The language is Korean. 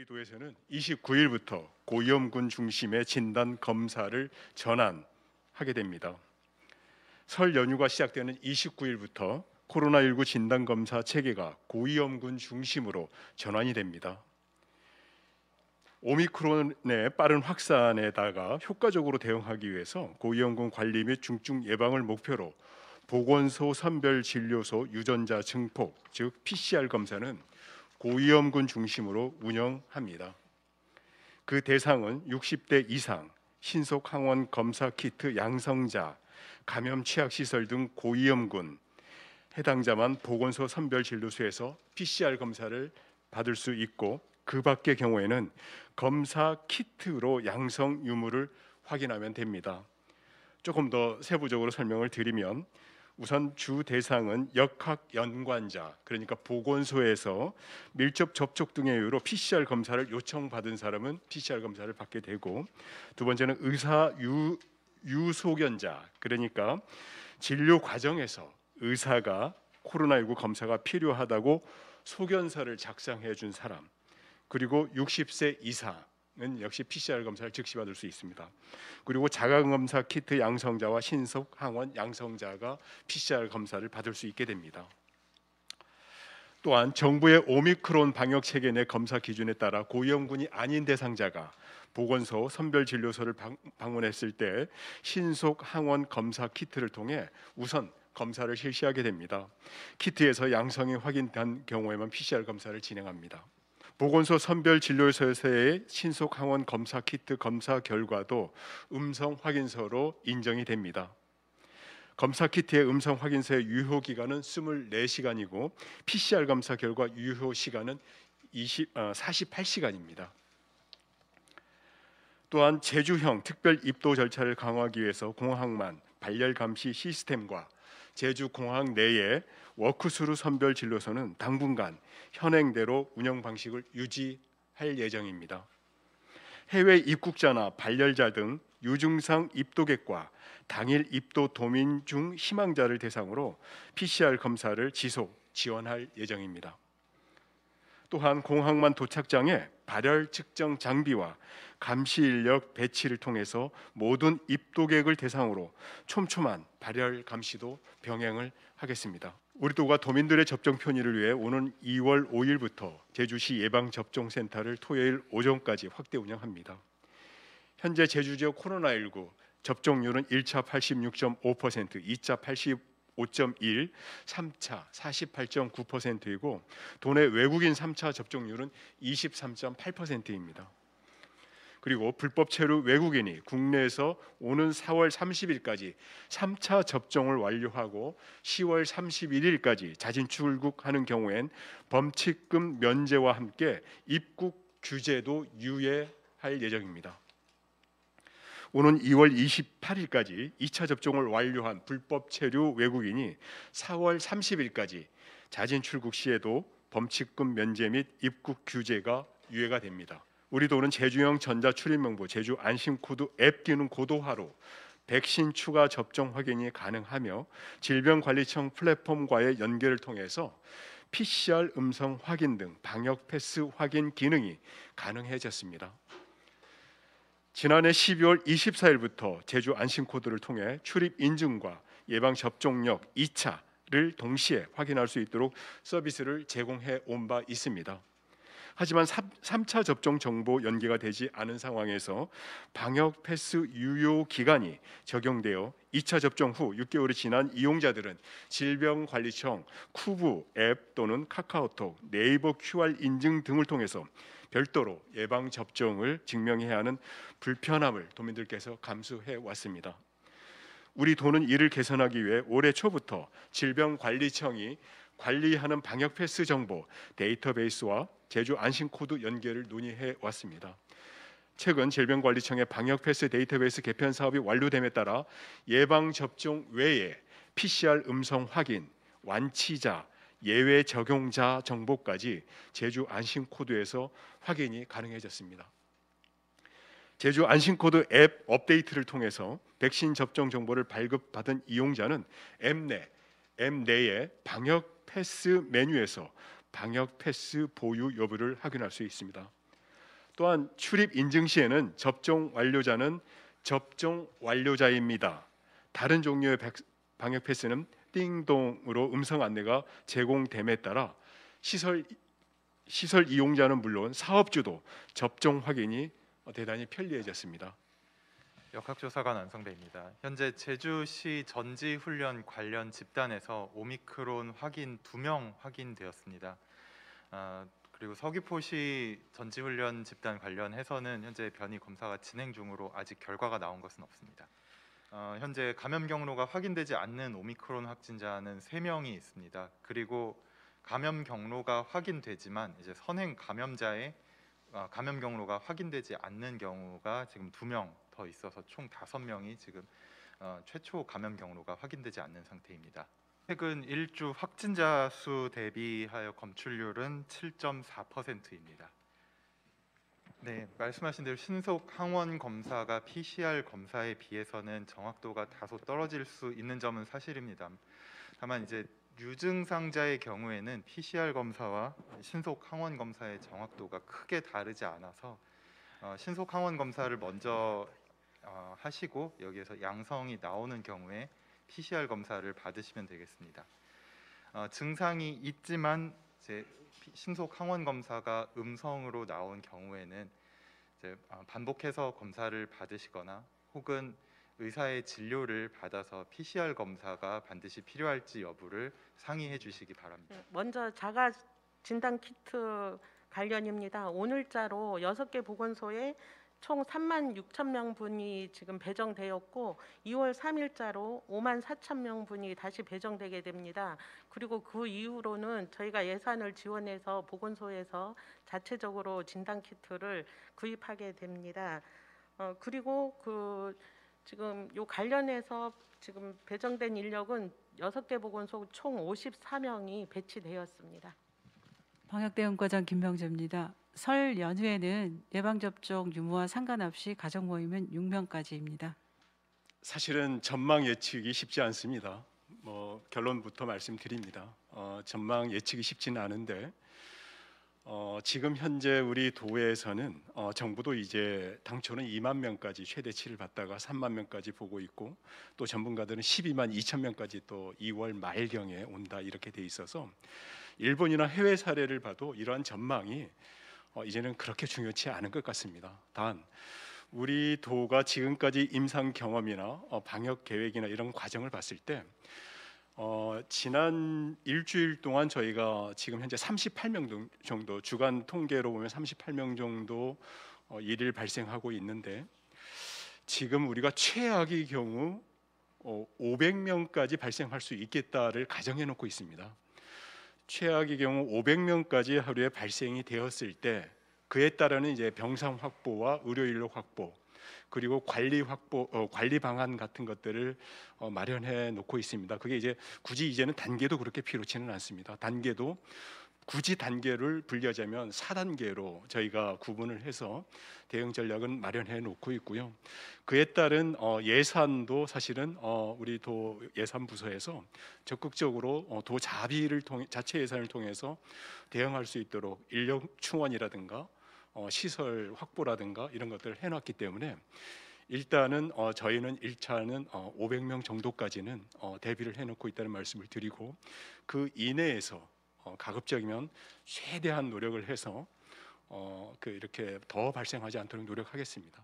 우리 도에서는 29일부터 고위험군 중심의 진단 검사를 전환하게 됩니다. 설 연휴가 시작되는 29일부터 코로나19 진단 검사 체계가 고위험군 중심으로 전환이 됩니다. 오미크론의 빠른 확산에다가 효과적으로 대응하기 위해서 고위험군 관리 및 중증 예방을 목표로 보건소 선별 진료소 유전자 증폭 즉 PCR 검사는 고위험군 중심으로 운영합니다. 그 대상은 60대 이상 신속 항원 검사 키트 양성자, 감염 취약 시설 등 고위험군 해당자만 보건소 선별 진료소에서 PCR 검사를 받을 수 있고 그 밖의 경우에는 검사 키트로 양성 유무를 확인하면 됩니다. 조금 더 세부적으로 설명을 드리면 우선 주 대상은 역학 연관자 그러니까 보건소에서 밀접 접촉 등의 이유로 PCR 검사를 요청받은 사람은 PCR 검사를 받게 되고 두 번째는 의사 유 유소견자 그러니까 진료 과정에서 의사가 코로나19 검사가 필요하다고 소견서를 작성해 준 사람 그리고 60세 이상 은 역시 PCR 검사를 즉시 받을 수 있습니다. 그리고 자가검사 키트 양성자와 신속 항원 양성자가 PCR 검사를 받을 수 있게 됩니다. 또한 정부의 오미크론 방역 체계 내 검사 기준에 따라 고위험군이 아닌 대상자가 보건소 선별 진료소를 방문했을 때 신속 항원 검사 키트를 통해 우선 검사를 실시하게 됩니다. 키트에서 양성이 확인된 경우에만 PCR 검사를 진행합니다. 보건소 선별 진료소에서의 신속 항원 검사 키트 검사 결과도 음성 확인서로 인정이 됩니다. 검사 키트의 음성 확인서의 유효 기간은 24시간이고 PCR 검사 결과 유효 시간은 20, 어, 아, 48시간입니다. 또한 제주형 특별 입도 절차를 강화하기 위해서 공항만 발열 감시 시스템과 제주 공항 내에 워크스루 선별 진료소는 당분간 현행대로 운영 방식을 유지할 예정입니다. 해외 입국자나 발열자 등 유증상 입도객과 당일 입도 도민 중 희망자를 대상으로 PCR 검사를 지속 지원할 예정입니다. 또한 공항만 도착장에 발열 측정 장비와 감시 인력 배치를 통해서 모든 입도객을 대상으로 촘촘한 발열 감시도 병행을 하겠습니다. 우리 도가 도민들의 접종 편의를 위해 오는 2월 5일부터 제주시 예방접종센터를 토요일 오전까지 확대 운영합니다. 현재 제주 지역 코로나19 접종률은 1차 86.5%, 2차 8 5.1, 3차 48.9%이고 도내 외국인 3차 접종률은 23.8%입니다. 그리고 불법 체류 외국인이 국내에서 오는 4월 30일까지 3차 접종을 완료하고 10월 31일까지 자진 출국하는 경우엔 범칙금 면제와 함께 입국 규제도 유예할 예정입니다. 오는 2월 28일까지 2차 접종을 완료한 불법 체류 외국인이 4월 30일까지 자진 출국 시에도 범칙금 면제 및 입국 규제가 유예가 됩니다. 우리 도는 제주형 전자 출입명부 제주 안심코드 앱 기능 고도화로 백신 추가 접종 확인이 가능하며 질병관리청 플랫폼과의 연결을 통해서 PCR 음성 확인 등 방역 패스 확인 기능이 가능해졌습니다. 지난해 12월 24일부터 제주 안심 코드를 통해 출입 인증과 예방 접종력 2차를 동시에 확인할 수 있도록 서비스를 제공해 온 바 있습니다. 하지만 3, 차 접종 정보 연계가 되지 않은 상황에서 방역 패스 유효 기간이 적용되어 2차 접종 후 6개월이 지난 이용자들은 질병관리청 쿠브앱 또는 카카오톡, 네이버 QR 인증 등을 통해서 별도로 예방 접종을 증명해야 하는 불편함을 도민들께서 감수해 왔습니다. 우리 도는 이를 개선하기 위해 올해 초부터 질병관리청이 관리하는 방역 패스 정보 데이터베이스와 제주 안심코드 연결을 논의해 왔습니다. 최근 질병관리청의 방역 패스 데이터베이스 개편 사업이 완료됨에 따라 예방 접종 외에 PCR 음성 확인, 완치자, 예외 적용자 정보까지 제주 안심 코드에서 확인이 가능해졌습니다. 제주 안심코드 앱 업데이트를 통해서 백신 접종 정보를 발급받은 이용자는 앱 내, 앱 내에 방역 패스 메뉴에서 방역 패스 보유 여부를 확인할 수 있습니다. 또한 출입 인증 시에는 접종 완료자는 접종 완료자입니다. 다른 종류의 방역 패스는 띵동으로 음성 안내가 제공됨에 따라 시설 시설 이용자는 물론 사업주도 접종 확인이 대단히 편리해졌습니다. 역학조사관 안성배입니다. 현재 제주시 전지훈련 관련 집단에서 오미크론 확인 2명 확인되었습니다. 아, 그리고 서귀포시 전지훈련 집단 관련해서는 현재 변이 검사가 진행 중으로 아직 결과가 나온 것은 없습니다. 어, 현재 감염 경로가 확인되지 않는 오미크론 확진자는 3명이 있습니다. 그리고 감염 경로가 확인되지만 이제 선행 감염자의 아, 감염 경로가 확인되지 않는 경우가 지금 2명 더 있어서 총 다섯 명이 지금 어, 최초 감염 경로가 확인되지 않는 상태입니다. 최근 1주 확진자 수 대비하여 검출률은 7.4%입니다. 네, 말씀하신 대로 신속 항원 검사가 PCR 검사에 비해서는 정확도가 다소 떨어질 수 있는 점은 사실입니다. 다만 이제 유증상자의 경우에는 PCR 검사와 신속 항원 검사의 정확도가 크게 다르지 않아서 어, 신속 항원 검사를 먼저 어, 하시고 여기에서 양성이 나오는 경우에 PCR 검사를 받으시면 되겠습니다. 어, 증상이 있지만 이제 신속 항원 검사가 음성으로 나온 경우에는 이제 어, 반복해서 검사를 받으시거나 혹은 의사의 진료를 받아서 PCR 검사가 반드시 필요할지 여부를 상의해 주시기 바랍니다. 네, 먼저 자가 진단 키트 관련입니다. 오늘자로 여섯 개 보건소에 총 3만 6천 명분이 지금 배정되었고 2월 3일자로 5만 4천 명분이 다시 배정되게 됩니다. 그리고 그 이후로는 저희가 예산을 지원해서 보건소에서 자체적으로 진단키트를 구입하게 됩니다. 어, 그리고 그 지금 요 관련해서 지금 배정된 인력은 6개 보건소 총 54명이 배치되었습니다. 방역대응과장 김명재입니다. 설 연휴에는 예방접종 유무와 상관없이 가족 모임은 6명까지입니다. 사실은 전망 예측이 쉽지 않습니다. 뭐 결론부터 말씀드립니다. 어, 전망 예측이 쉽지는 않은데 어, 지금 현재 우리 도에서는 어, 정부도 이제 당초는 2만 명까지 최대치를 받다가 3만 명까지 보고 있고 또 전문가들은 12만 2천 명까지 또 2월 말경에 온다 이렇게 돼 있어서 일본이나 해외 사례를 봐도 이러한 전망이 어, 이제는 그렇게 중요치 않은 것 같습니다. 단 우리 도가 지금까지 임상 경험이나 어, 방역 계획이나 이런 과정을 봤을 때 어, 지난 일주일 동안 저희가 지금 현재 38명 정도 주간 통계로 보면 38명 정도 어, 일일 발생하고 있는데 지금 우리가 최악의 경우 500명까지 어, 발생할 수 있겠다를 가정해 놓고 있습니다. 최악의 경우 500명까지 하루에 발생이 되었을 때 그에 따르는 이제 병상 확보와 의료 인력 확보 그리고 관리 확보 어, 관리 방안 같은 것들을 어, 마련해 놓고 있습니다. 그게 이제 굳이 이제는 단계도 그렇게 필요치는 않습니다. 단계도 굳이 단계를 분리하자면 4단계로 저희가 구분을 해서 대응 전략은 마련해 놓고 있고요. 그에 따른 어, 예산도 사실은 어, 우리 도 예산 부서에서 적극적으로 어, 도 자비를 통해 자체 예산을 통해서 대응할 수 있도록 인력 충원이라든가 시설 확보라든가 이런 것들을 해놨기 때문에 일단은 어, 저희는 1차는 어, 500명 정도까지는 어, 대비를 해놓고 있다는 말씀을 드리고 그 이내에서 어, 가급적이면 최대한 노력을 해서 어, 그 이렇게 더 발생하지 않도록 노력하겠습니다.